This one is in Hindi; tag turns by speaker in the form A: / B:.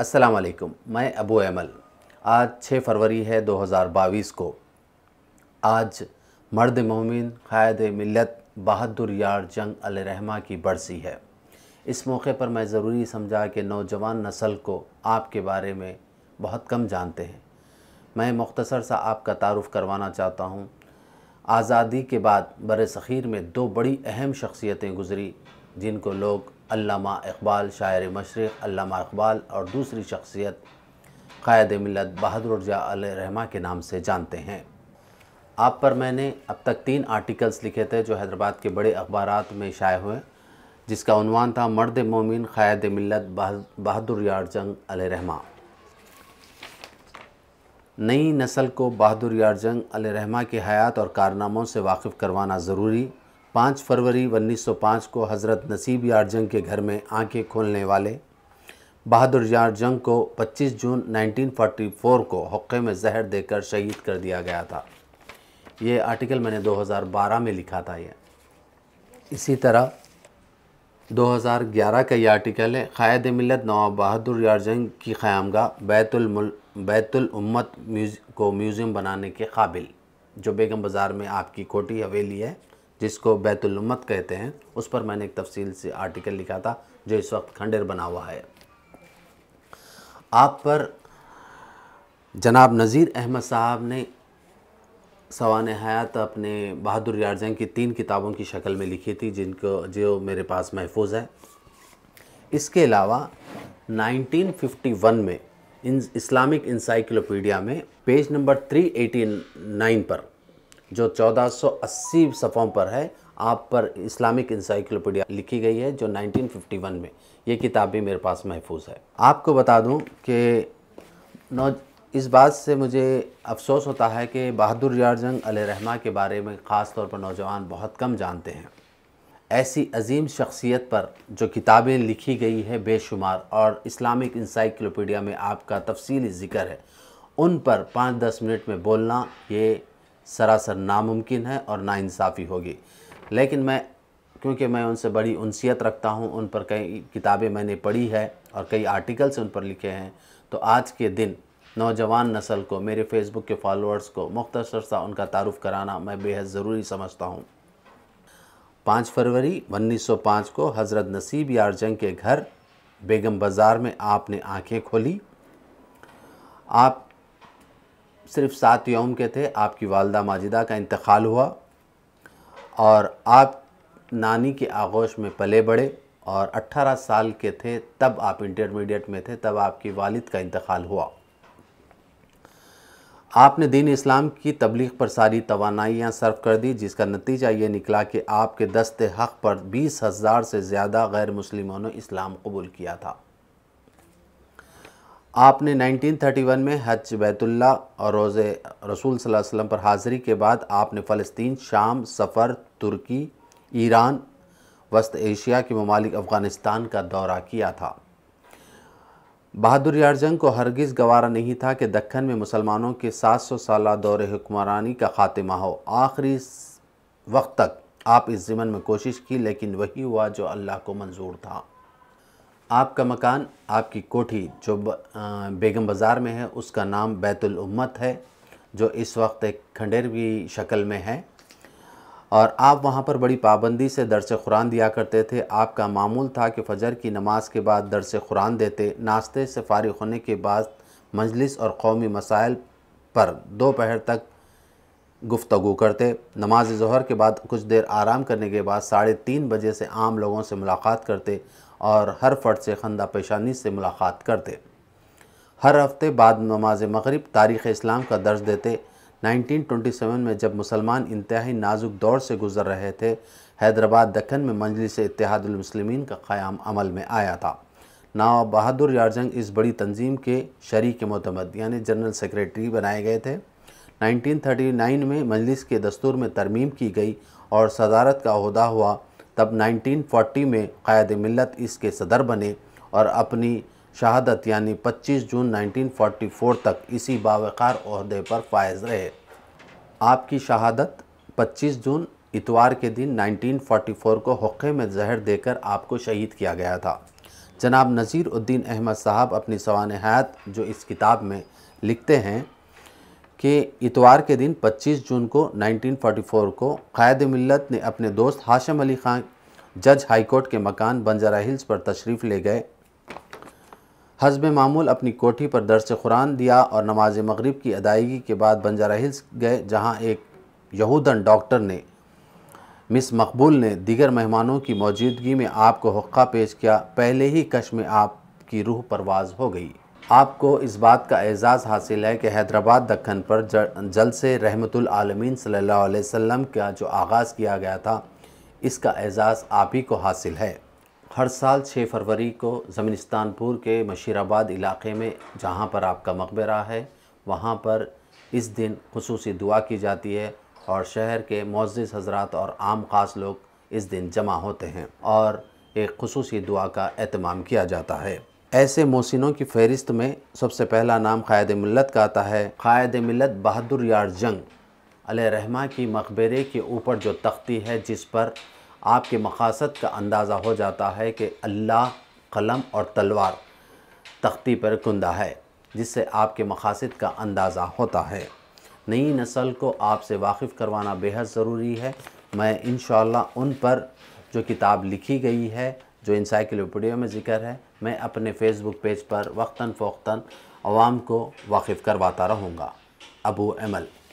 A: अस्सलाम वालेकुम मैं अबू अमल आज 6 फरवरी है 2022 को आज मर्द मोमिन क़ायद मिलत बहादुर यार जंग अल रहमा की बरसी है इस मौके पर मैं ज़रूरी समझा कि नौजवान नस्ल को आपके बारे में बहुत कम जानते हैं मैं मुख्तसर सा आपका तारुफ़ करवाना चाहता हूँ आज़ादी के बाद बर सख़ीर में दो बड़ी अहम शख्सियतें गुज़री जिनको लोग अल्लामा इकबाल शायर मशरक़ इकबाल और दूसरी शख्सियत क़ायद मिलत बहादुर रहमा के नाम से जानते हैं आप पर मैंने अब तक तीन आर्टिकल्स लिखे थे जो हैदराबाद के बड़े अखबार में शाये हुए जिसका था मर्द मोमिन क़ायद मिलत बहादुर जंग रहमा नई नस्ल को बहादुर यार जंग अलरहमा के हयात और कारनामों से वाकिफ़ करवाना ज़रूरी पाँच फरवरी 1905 को हज़रत नसीब यार जंग के घर में आंखें खोलने वाले बहादुर यार जंग को 25 जून 1944 को हक़े में जहर देकर शहीद कर दिया गया था ये आर्टिकल मैंने 2012 में लिखा था ये इसी तरह 2011 का यह आर्टिकल है क़ायद मिलत नवाब बहादुर यारजंग की क़्यामगा बैतुल बैतुल्मत म्यूज को म्यूज़ियम बनाने के काबिल जो बेगम बाज़ार में आपकी कोटी हवेली है जिसको उम्मत कहते हैं उस पर मैंने एक तफसील से आर्टिकल लिखा था जो इस वक्त खंडेर बना हुआ है आप पर जनाब नज़ीर अहमद साहब ने सवान हयात अपने बहादुर यार जंग की तीन किताबों की शक्ल में लिखी थी जिनको जो मेरे पास महफूज है इसके अलावा 1951 में इन इस्लामिक इंसाइक्लोपीडिया में पेज नंबर 389 पर जो 1480 सफ़ों पर है आप पर इस्लामिक इंसाइक्लोपीडिया लिखी गई है जो 1951 में ये किताब भी मेरे पास महफूज है आपको बता दूं कि नौ इस बात से मुझे अफसोस होता है कि बहादुर यार जंग रहमा के बारे में ख़ास तौर पर नौजवान बहुत कम जानते हैं ऐसी अजीम शख्सियत पर जो किताबें लिखी गई है बेशुमार और इस्लामिक इंसाइक्लोपीडिया में आपका तफसली ज़िक्र है उन पर पाँच दस मिनट में बोलना ये सरासर नामुमकिन है और नाानसाफ़ी होगी लेकिन मैं क्योंकि मैं उनसे बड़ी उनसीत रखता हूँ उन पर कई किताबें मैंने पढ़ी है और कई आर्टिकल्स उन पर लिखे हैं तो आज के दिन नौजवान नस्ल को मेरे फेसबुक के फॉलोअर्स को मुख्तर सा उनका तारुफ कराना मैं बेहद ज़रूरी समझता हूँ पाँच फरवरी 1905 को हज़रत नसीब यार जंग के घर बेगम बाज़ार में आपने आंखें खोली आप सिर्फ सात यौम के थे आपकी वालदा माजिदा का इंतकाल हुआ और आप नानी के आगोश में पले बड़े और 18 साल के थे तब आप इंटरमीडिएट में थे तब आपकी वालिद का इंतकाल हुआ आपने दीन इस्लाम की तबलीग पर सारी तोानाइयाँ सर्व कर दी जिसका नतीजा ये निकला कि आपके दस्त हक़ पर बीस हज़ार से ज़्यादा गैर मुसलमानों ने इस्लाम कबूल किया था आपने 1931 में हज बैतुल्ला और रोज़ रसूल वसल्लम पर हाज़िरी के बाद आपने फ़लस्तीन शाम सफ़र तुर्की ईरान वस्त एशिया के ममालिक अफ़गानिस्तान का दौरा किया था बहादुर यारजंग को हरगिज़ गवारा नहीं था कि दखन में मुसलमानों के 700 साल दौर हुक्मरानी का खात्मा हो आखिरी वक्त तक आप इस ज़मन में कोशिश की लेकिन वही हुआ जो अल्लाह को मंजूर था आपका मकान आपकी कोठी जो बेगम बाज़ार में है उसका नाम बैतुल उम्मत है जो इस वक्त एक खंडेरवी शक्ल में है और आप वहाँ पर बड़ी पाबंदी से दरस कुरान दिया करते थे आपका मामूल था कि फ़जर की नमाज के बाद दरस कुरान देते नाश्ते से फारिग होने के बाद मजलिस और कौमी मसाइल पर दोपहर तक गुफ्तु करते नमाज जहर के बाद कुछ देर आराम करने के बाद साढ़े तीन बजे से आम लोगों से मुलाकात करते और हर फर्द से खंदा पेशानी से मुलाकात करते हर हफ्ते बाद नमाज मग़रब तारीख़ इस्लाम का दर्ज देते 1927 में जब मुसलमान इंतहाई नाजुक दौर से गुजर रहे थे हैदराबाद दखन में मजलिस इतिहादमसलिमिन का क़्याम अमल में आया था नवाब बहादुर यारजंग इस बड़ी तंजीम के शरीक मतमद यानी जनरल सेक्रेटरी बनाए गए थे 1939 में मजलिस के दस्तूर में तरमीम की गई और सदारत का अहदा हुआ तब 1940 में क़ायद मिलत इसके सदर बने और अपनी शहादत यानी 25 जून 1944 तक इसी बावकार अहदे पर फायज रहे आपकी शहादत 25 जून इतवार के दिन 1944 को हक़े में जहर देकर आपको शहीद किया गया था जनाब नज़ीरुद्दीन अहमद साहब अपनी सवान हयात जो इस किताब में लिखते हैं कि इतवार के दिन 25 जून को 1944 को क़ायद मिलत ने अपने दोस्त हाशम अली खान जज हाईकोर्ट के मकान बंजारा हिल्स पर तशरीफ़ ले गए हजब मामूल अपनी कोठी पर दरस कुरान दिया और नमाज मगरब की अदायगी के बाद बंजारा हिल्स गए जहाँ एक यहूदन डॉक्टर ने मिस मकबूल ने दीगर मेहमानों की मौजूदगी में आपको हक्का पेश किया पहले ही कश में आपकी रूह परवाज हो गई आपको इस बात का एज़ाज़ हासिल है कि हैदराबाद दखन पर जल से रहमतुल आलमीन का जो आगाज़ किया गया था इसका एज़ाज़ आप ही को हासिल है हर साल 6 फरवरी को ज़मीनिस्तानपुर के मशीराबाद इलाके में जहाँ पर आपका मकबरा है वहाँ पर इस दिन खसूस दुआ की जाती है और शहर के मज़ हजरात और आम ख़ास लोग इस दिन जमा होते हैं और एक खसूस दुआ का अहतमाम किया जाता है ऐसे मोसिनों की फहरिस्त में सबसे पहला नाम क़ायद मिलत का आता है क़ायद मिलत बहादुर यार जंग रहमा की मकबरे के ऊपर जो तख्ती है जिस पर आपके मकासद का अंदाज़ा हो जाता है कि अल्लाह कलम और तलवार तख्ती पर कुंदा है जिससे आपके मकासद का अंदाज़ा होता है नई नस्ल को आपसे वाकिफ़ करवाना बेहद ज़रूरी है मैं इन उन पर जो किताब लिखी गई है जो इंसाइक्लोपीडिया में ज़िक्र है मैं अपने फ़ेसबुक पेज पर वक्ता फ़ोक्ता आवाम को वाकिफ़ करवाता रहूँगा अबू अमल